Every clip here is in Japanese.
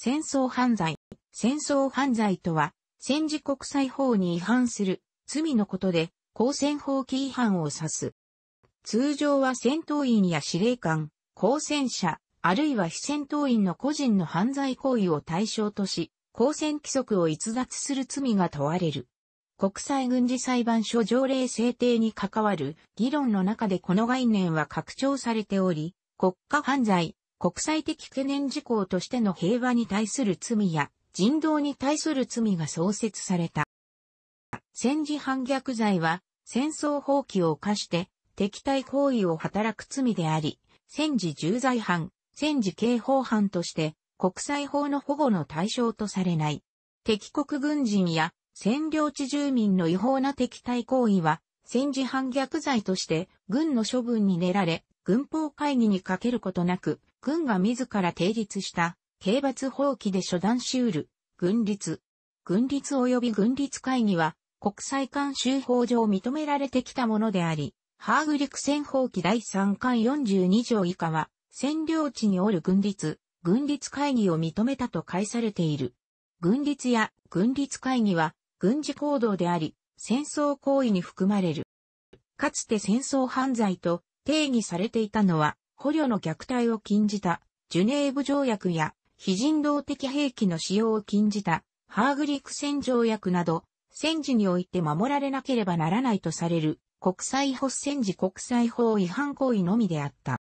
戦争犯罪。戦争犯罪とは、戦時国際法に違反する罪のことで、公選法規違反を指す。通常は戦闘員や司令官、公選者、あるいは非戦闘員の個人の犯罪行為を対象とし、公選規則を逸脱する罪が問われる。国際軍事裁判所条例制定に関わる議論の中でこの概念は拡張されており、国家犯罪、国際的懸念事項としての平和に対する罪や人道に対する罪が創設された。戦時反逆罪は戦争放棄を犯して敵対行為を働く罪であり、戦時重罪犯、戦時刑法犯として国際法の保護の対象とされない。敵国軍人や占領地住民の違法な敵対行為は戦時反逆罪として軍の処分に練られ、軍法会議にかけることなく、軍が自ら定立した刑罰法規で初段シュール、軍立。軍立及び軍立会議は国際慣習法上認められてきたものであり、ハーグ陸戦法規第3巻42条以下は占領地におる軍立、軍立会議を認めたと解されている。軍立や軍立会議は軍事行動であり、戦争行為に含まれる。かつて戦争犯罪と定義されていたのは、捕虜の虐待を禁じた、ジュネーブ条約や、非人道的兵器の使用を禁じた、ハーグリク戦条約など、戦時において守られなければならないとされる、国際発戦時国際法違反行為のみであった。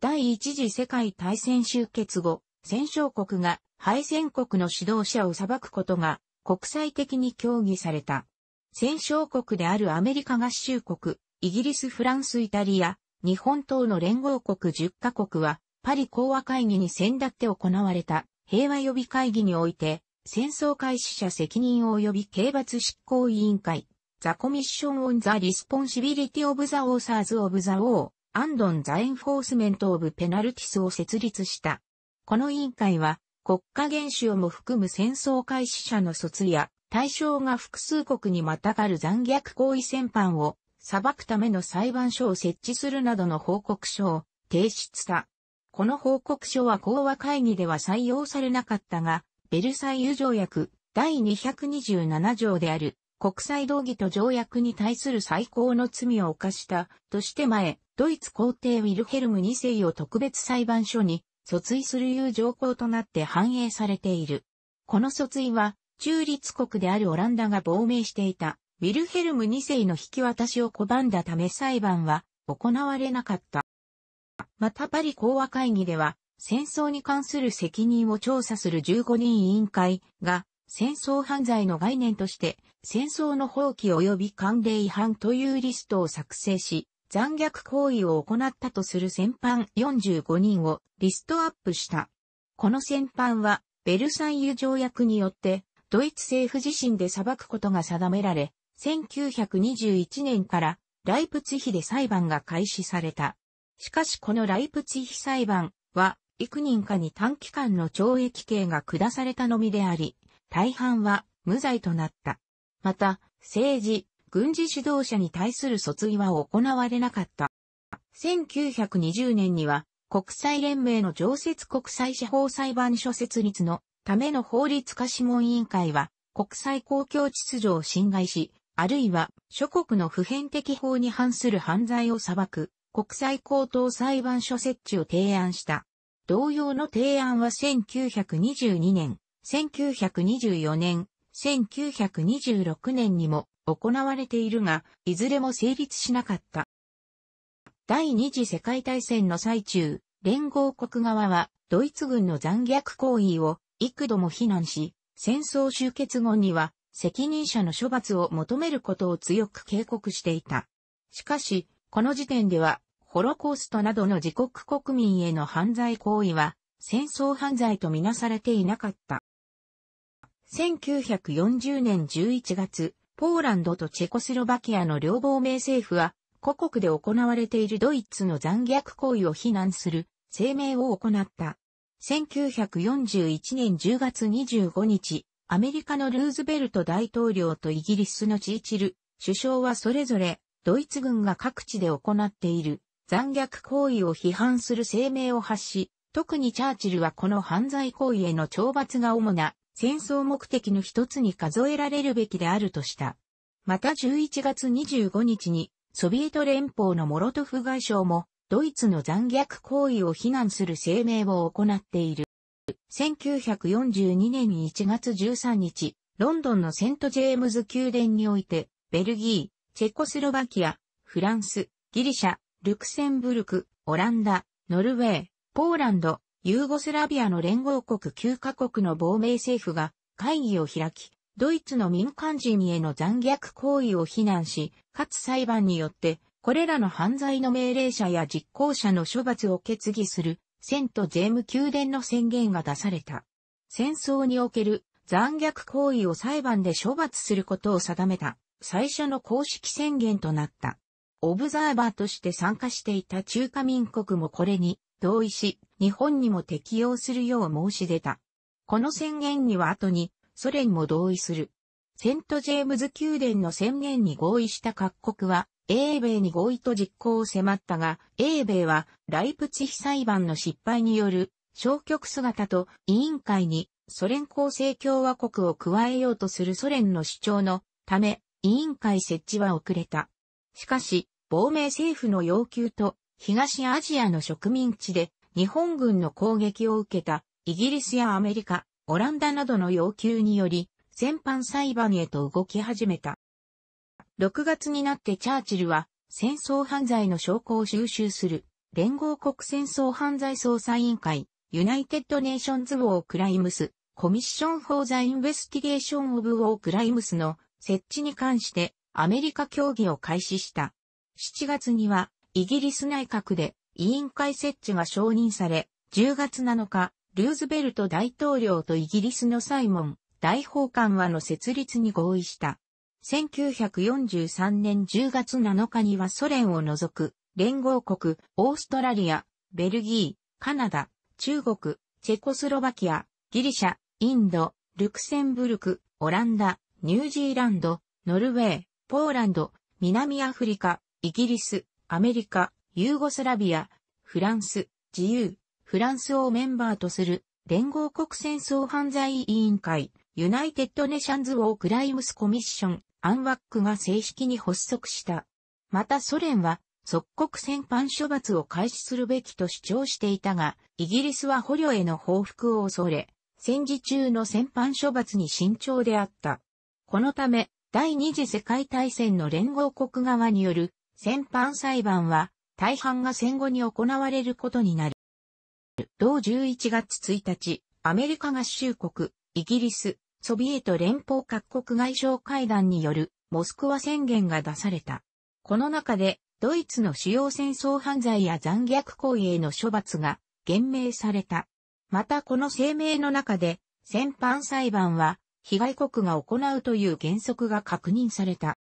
第一次世界大戦終結後、戦勝国が敗戦国の指導者を裁くことが国際的に協議された。戦勝国であるアメリカ合衆国、イギリス、フランス、イタリア、日本等の連合国10カ国は、パリ講和会議に先立って行われた平和予備会議において、戦争開始者責任及び刑罰執行委員会、ザコミッションオンザリスポンシビリティオブザオーサーズオブザオー、アンドンザエンフォースメントオブペナルティスを設立した。この委員会は、国家元首をも含む戦争開始者の卒や、対象が複数国にまたがる残虐行為戦犯を裁くための裁判所を設置するなどの報告書を提出した。この報告書は講和会議では採用されなかったが、ベルサイユ条約第227条である国際道義と条約に対する最高の罪を犯したとして前、ドイツ皇帝ウィルヘルム2世を特別裁判所に訴追するいう条項となって反映されている。この訴追は中立国であるオランダが亡命していたウィルヘルム2世の引き渡しを拒んだため裁判は行われなかった。またパリ講和会議では、戦争に関する責任を調査する15人委員会が、戦争犯罪の概念として、戦争の放棄及び慣例違反というリストを作成し、残虐行為を行ったとする戦犯45人をリストアップした。この戦犯は、ベルサイユ条約によって、ドイツ政府自身で裁くことが定められ、1921年からライプツヒで裁判が開始された。しかしこのライプツヒ裁判は幾人かに短期間の懲役刑が下されたのみであり、大半は無罪となった。また、政治、軍事指導者に対する訴追は行われなかった。1920年には国際連盟の常設国際司法裁判所設立のための法律家諮問委員会は国際公共秩序を侵害し、あるいは諸国の普遍的法に反する犯罪を裁く国際高等裁判所設置を提案した。同様の提案は1922年、1924年、1926年にも行われているが、いずれも成立しなかった。第二次世界大戦の最中、連合国側はドイツ軍の残虐行為を幾度も非難し、戦争終結後には責任者の処罰を求めることを強く警告していた。しかし、この時点では、ホロコーストなどの自国国民への犯罪行為は、戦争犯罪とみなされていなかった。1940年11月、ポーランドとチェコスロバキアの両亡命政府は、故国で行われているドイツの残虐行為を非難する声明を行った。1941年10月25日、アメリカのルーズベルト大統領とイギリスのチーチル首相はそれぞれドイツ軍が各地で行っている残虐行為を批判する声明を発し、特にチャーチルはこの犯罪行為への懲罰が主な戦争目的の一つに数えられるべきであるとした。また11月25日にソビエト連邦のモロトフ外相もドイツの残虐行為を非難する声明を行っている。1942年1月13日、ロンドンのセント・ジェームズ宮殿において、ベルギー、チェコスロバキア、フランス、ギリシャ、ルクセンブルク、オランダ、ノルウェー、ポーランド、ユーゴスラビアの連合国9カ国の亡命政府が会議を開き、ドイツの民間人への残虐行為を非難し、かつ裁判によって、これらの犯罪の命令者や実行者の処罰を決議するセント・ジェーム宮殿の宣言が出された。戦争における残虐行為を裁判で処罰することを定めた最初の公式宣言となった。オブザーバーとして参加していた中華民国もこれに同意し、日本にも適用するよう申し出た。この宣言には後にソ連も同意する。セントジェームズ宮殿の宣言に合意した各国は英米に合意と実行を迫ったが、英米はライプチヒ裁判の失敗による消極姿と委員会にソ連構成共和国を加えようとするソ連の主張のため、委員会設置は遅れた。しかし、亡命政府の要求と東アジアの植民地で日本軍の攻撃を受けたイギリスやアメリカ、オランダなどの要求により、戦犯裁判へと動き始めた。6月になってチャーチルは戦争犯罪の証拠を収集する連合国戦争犯罪捜査委員会ユナイテッドネーションズ・ウォー・クライムスコミッション・フォー・ザ・インベスティゲーション・オブ・ウォー・クライムスの設置に関してアメリカ協議を開始した。7月にはイギリス内閣で委員会設置が承認され、10月7日、ルーズベルト大統領とイギリスのサイモン大法官はの設立に合意した。1943年10月7日にはソ連を除く連合国、オーストラリア、ベルギー、カナダ、中国、チェコスロバキア、ギリシャ、インド、ルクセンブルク、オランダ、ニュージーランド、ノルウェー、ポーランド、南アフリカ、イギリス、アメリカ、ユーゴスラビア、フランス、自由、フランスをメンバーとする連合国戦争犯罪委員会、ユナイテッドネシャンズ・ウォー・クライムス・コミッション、アンワックが正式に発足した。またソ連は、即刻戦犯処罰を開始するべきと主張していたが、イギリスは捕虜への報復を恐れ、戦時中の戦犯処罰に慎重であった。このため、第二次世界大戦の連合国側による戦犯裁判は、大半が戦後に行われることになる。同11月1日、アメリカ合衆国、イギリス、ソビエト連邦各国外相会談によるモスクワ宣言が出された。この中で、ドイツの主要戦争犯罪や残虐行為への処罰が厳明された。またこの声明の中で、戦犯裁判は被害国が行うという原則が確認された。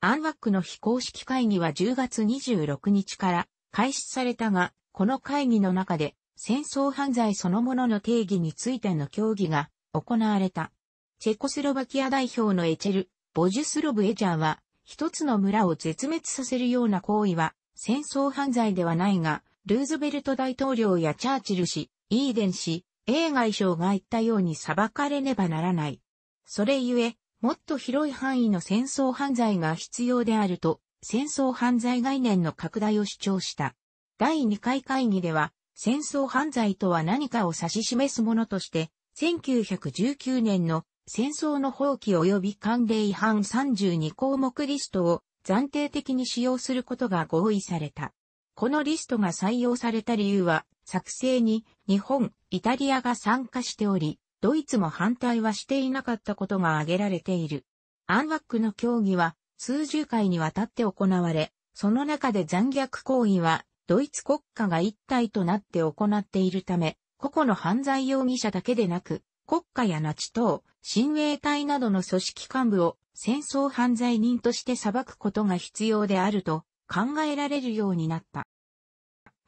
アンワックの非公式会議は10月26日から開始されたが、この会議の中で戦争犯罪そのものの定義についての協議が行われた。チェコスロバキア代表のエチェル、ボジュスロブ・エジャーは、一つの村を絶滅させるような行為は、戦争犯罪ではないが、ルーズベルト大統領やチャーチル氏、イーデン氏、A 外相が言ったように裁かれねばならない。それゆえ、もっと広い範囲の戦争犯罪が必要であると、戦争犯罪概念の拡大を主張した。第2回会議では、戦争犯罪とは何かを指し示すものとして、1919年の戦争の放棄及び慣例違反32項目リストを暫定的に使用することが合意された。このリストが採用された理由は、作成に日本、イタリアが参加しており、ドイツも反対はしていなかったことが挙げられている。アンワックの協議は数十回にわたって行われ、その中で残虐行為はドイツ国家が一体となって行っているため、個々の犯罪容疑者だけでなく、国家やナチ党、親衛隊などの組織幹部を戦争犯罪人として裁くことが必要であると考えられるようになった。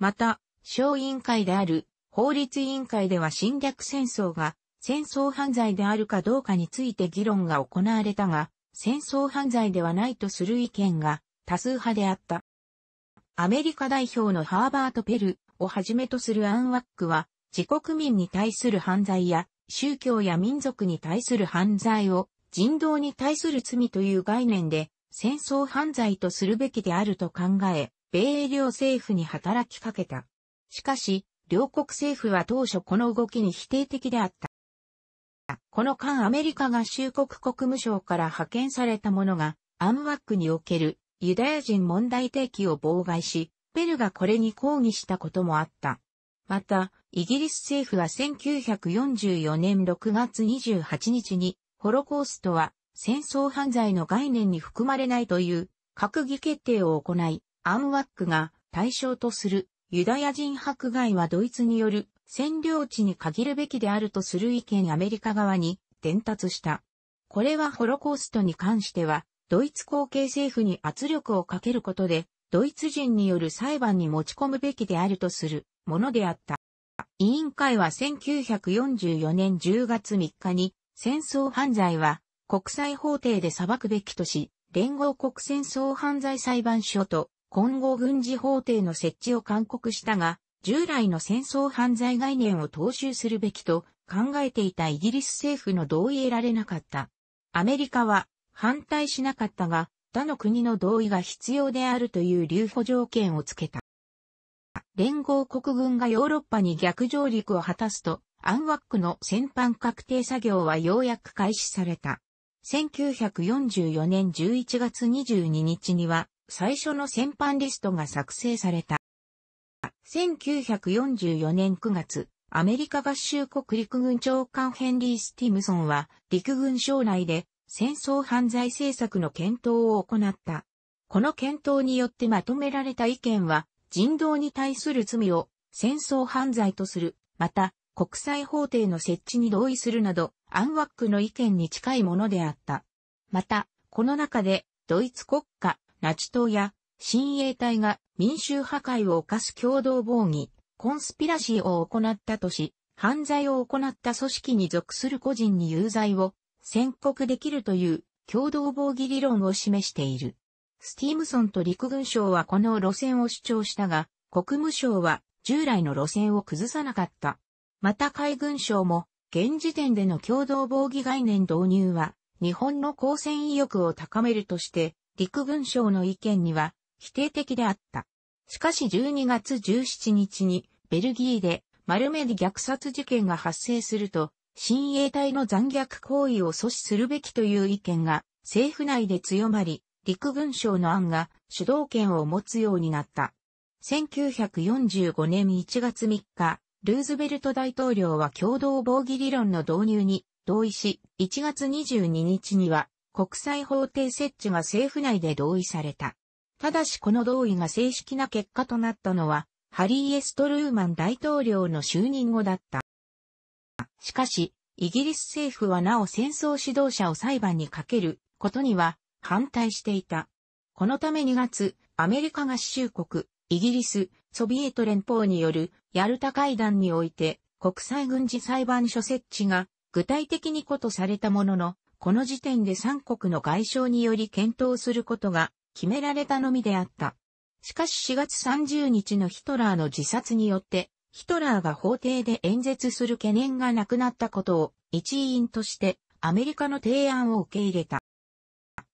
また、小委員会である法律委員会では侵略戦争が戦争犯罪であるかどうかについて議論が行われたが、戦争犯罪ではないとする意見が多数派であった。アメリカ代表のハーバート・ペルをはじめとするアンワックは、自国民に対する犯罪や、宗教や民族に対する犯罪を、人道に対する罪という概念で、戦争犯罪とするべきであると考え、米英両政府に働きかけた。しかし、両国政府は当初この動きに否定的であった。この間アメリカが州国国務省から派遣されたものが、アンワックにおけるユダヤ人問題提起を妨害し、ペルがこれに抗議したこともあった。また、イギリス政府は1944年6月28日に、ホロコーストは戦争犯罪の概念に含まれないという閣議決定を行い、アンワックが対象とするユダヤ人迫害はドイツによる占領地に限るべきであるとする意見アメリカ側に伝達した。これはホロコーストに関しては、ドイツ後継政府に圧力をかけることで、ドイツ人による裁判に持ち込むべきであるとする。ものであった。委員会は1944年10月3日に戦争犯罪は国際法廷で裁くべきとし、連合国戦争犯罪裁判所と今後軍事法廷の設置を勧告したが、従来の戦争犯罪概念を踏襲するべきと考えていたイギリス政府の同意得られなかった。アメリカは反対しなかったが、他の国の同意が必要であるという留保条件をつけた。連合国軍がヨーロッパに逆上陸を果たすと、アンワックの戦犯確定作業はようやく開始された。1944年11月22日には、最初の戦犯リストが作成された。1944年9月、アメリカ合衆国陸軍長官ヘンリー・スティムソンは、陸軍省内で戦争犯罪政策の検討を行った。この検討によってまとめられた意見は、人道に対する罪を戦争犯罪とする、また国際法廷の設置に同意するなど、アンワックの意見に近いものであった。また、この中でドイツ国家、ナチ党や親衛隊が民衆破壊を犯す共同防御コンスピラシーを行ったとし、犯罪を行った組織に属する個人に有罪を宣告できるという共同防御理論を示している。スティームソンと陸軍省はこの路線を主張したが、国務省は従来の路線を崩さなかった。また海軍省も、現時点での共同防御概念導入は、日本の交戦意欲を高めるとして、陸軍省の意見には否定的であった。しかし12月17日に、ベルギーで丸目で虐殺事件が発生すると、親衛隊の残虐行為を阻止するべきという意見が政府内で強まり、陸軍省の案が主導権を持つようになった。1945年1月3日、ルーズベルト大統領は共同防御理論の導入に同意し、1月22日には国際法廷設置が政府内で同意された。ただしこの同意が正式な結果となったのは、ハリー・エストルーマン大統領の就任後だった。しかし、イギリス政府はなお戦争指導者を裁判にかけることには反対していた。このため2月、アメリカ合衆国、イギリス、ソビエト連邦によるヤルタ会談において国際軍事裁判所設置が具体的にことされたものの、この時点で3国の外相により検討することが決められたのみであった。しかし4月30日のヒトラーの自殺によって、ヒトラーが法廷で演説する懸念がなくなったことを一員としてアメリカの提案を受け入れた。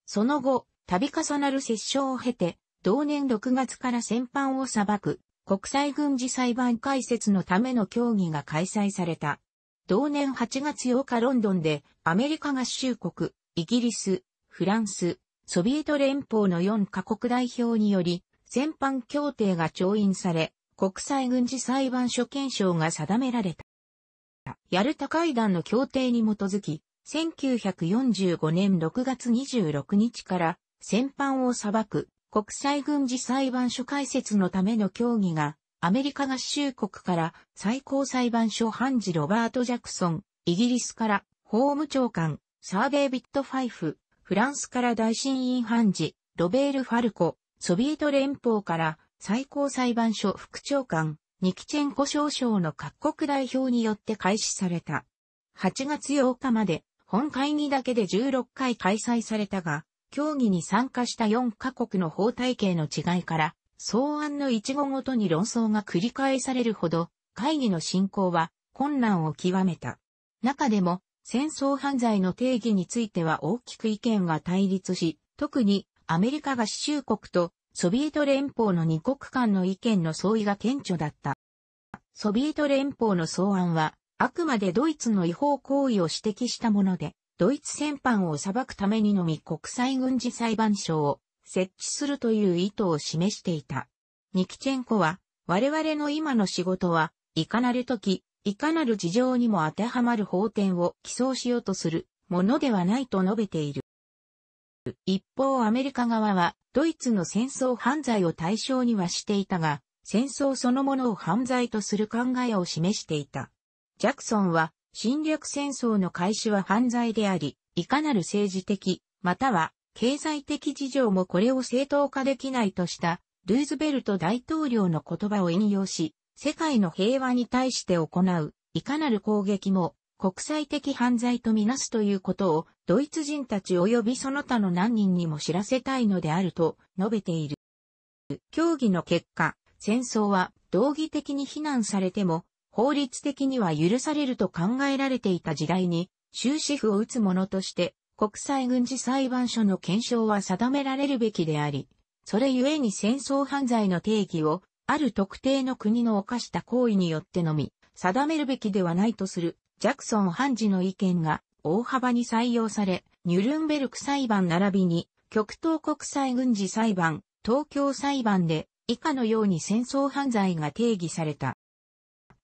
その後、度重なる折衝を経て、同年6月から戦犯を裁く、国際軍事裁判解説のための協議が開催された。同年8月8日ロンドンで、アメリカ合衆国、イギリス、フランス、ソビエト連邦の4カ国代表により、戦犯協定が調印され、国際軍事裁判所憲章が定められた。ヤルタ会談の協定に基づき、1945年6月26日から戦犯を裁く国際軍事裁判所開設のための協議がアメリカ合衆国から最高裁判所判事ロバート・ジャクソン、イギリスから法務長官サーベイ・ビット・ファイフ、フランスから大審院判事ロベール・ファルコ、ソビエト連邦から最高裁判所副長官ニキチェンコ少将の各国代表によって開始された。8月8日まで本会議だけで16回開催されたが、協議に参加した4カ国の法体系の違いから、草案の一語ごとに論争が繰り返されるほど、会議の進行は困難を極めた。中でも、戦争犯罪の定義については大きく意見が対立し、特にアメリカ合衆国とソビエト連邦の2国間の意見の相違が顕著だった。ソビエト連邦の草案はあくまでドイツの違法行為を指摘したもので、ドイツ戦犯を裁くためにのみ国際軍事裁判所を設置するという意図を示していた。ニキチェンコは、我々の今の仕事は、いかなる時、いかなる事情にも当てはまる法典を起草しようとするものではないと述べている。一方アメリカ側は、ドイツの戦争犯罪を対象にはしていたが、戦争そのものを犯罪とする考えを示していた。ジャクソンは、侵略戦争の開始は犯罪であり、いかなる政治的、または経済的事情もこれを正当化できないとした、ルーズベルト大統領の言葉を引用し、世界の平和に対して行う、いかなる攻撃も国際的犯罪とみなすということを、ドイツ人たち及びその他の何人にも知らせたいのであると述べている。協議の結果、戦争は道義的に非難されても法律的には許されると考えられていた時代に、終止符を打つものとして、国際軍事裁判所の検証は定められるべきであり、それゆえに戦争犯罪の定義を、ある特定の国の犯した行為によってのみ、定めるべきではないとする、ジャクソン判事の意見が大幅に採用され、ニュルンベルク裁判並びに、極東国際軍事裁判、東京裁判で、以下のように戦争犯罪が定義された。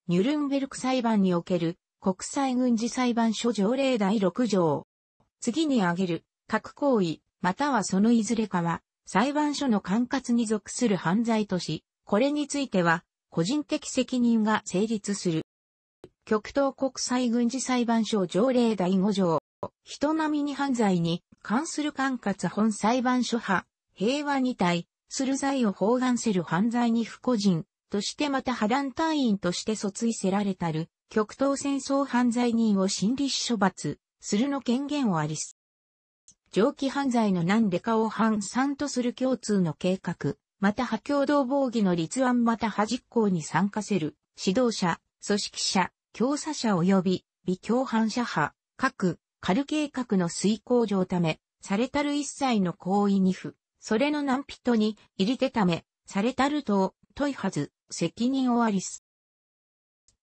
ニュルンベルク裁判における国際軍事裁判所条例第6条。次に挙げる各行為、またはそのいずれかは裁判所の管轄に属する犯罪とし、これについては個人的責任が成立する。極東国際軍事裁判所条例第5条。人並みに犯罪に関する管轄本裁判所派、平和に対する罪を包含する犯罪に不個人、としてまた破断隊員として訴追せられたる、極東戦争犯罪人を心理処罰、するの権限をありす。上記犯罪の何でかを反参とする共通の計画、また破共同防御の立案また波実行に参加せる、指導者、組織者、教唆者及び、微共犯者派、各、狩計画の遂行上ため、されたる一切の行為に不、それの難否とに、入り手ため、されたると、問いはず、責任をありす。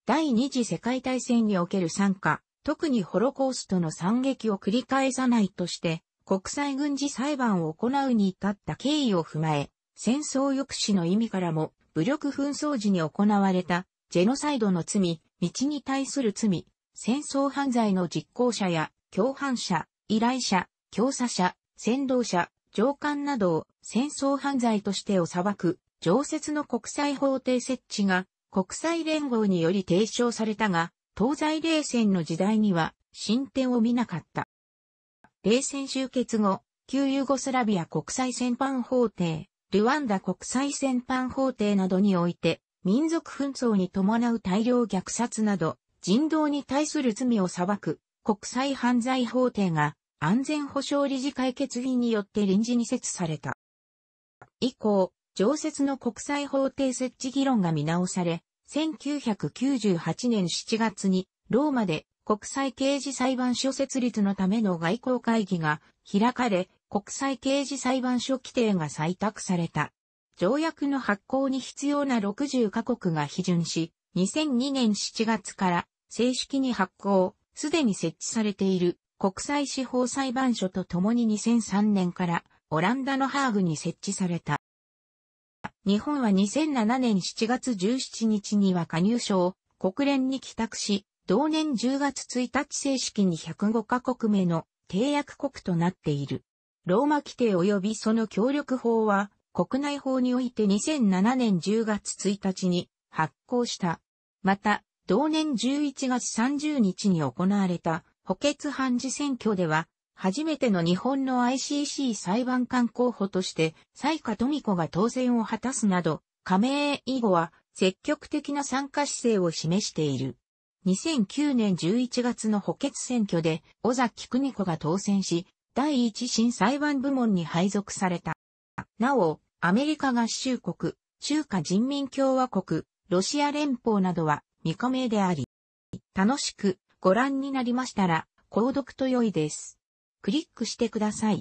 第二次世界大戦における参加、特にホロコーストの惨劇を繰り返さないとして、国際軍事裁判を行うに至った経緯を踏まえ、戦争抑止の意味からも、武力紛争時に行われた、ジェノサイドの罪、道に対する罪、戦争犯罪の実行者や、共犯者、依頼者、教唆者、先導者、上官などを戦争犯罪としてを裁く常設の国際法廷設置が国際連合により提唱されたが、東西冷戦の時代には進展を見なかった。冷戦終結後、旧ユーゴスラビア国際戦犯法廷、ルワンダ国際戦犯法廷などにおいて、民族紛争に伴う大量虐殺など、人道に対する罪を裁く国際犯罪法廷が安全保障理事会決議によって臨時に設された。以降、常設の国際法廷設置議論が見直され、1998年7月にローマで国際刑事裁判所設立のための外交会議が開かれ、国際刑事裁判所規定が採択された。条約の発行に必要な60カ国が批准し、2002年7月から正式に発行、すでに設置されている国際司法裁判所とともに2003年からオランダのハーグに設置された。日本は2007年7月17日には加入賞、国連に帰宅し、同年10月1日正式に105カ国目の締約国となっている。ローマ規定及びその協力法は、国内法において2007年10月1日に発行した。また、同年11月30日に行われた補欠判事選挙では、初めての日本の ICC 裁判官候補として、西下富子が当選を果たすなど、加盟以後は積極的な参加姿勢を示している。2009年11月の補欠選挙で、尾崎邦子が当選し、第一審裁判部門に配属された。なお、アメリカ合衆国、中華人民共和国、ロシア連邦などは未加盟であり、楽しくご覧になりましたら、購読と良いです。クリックしてください。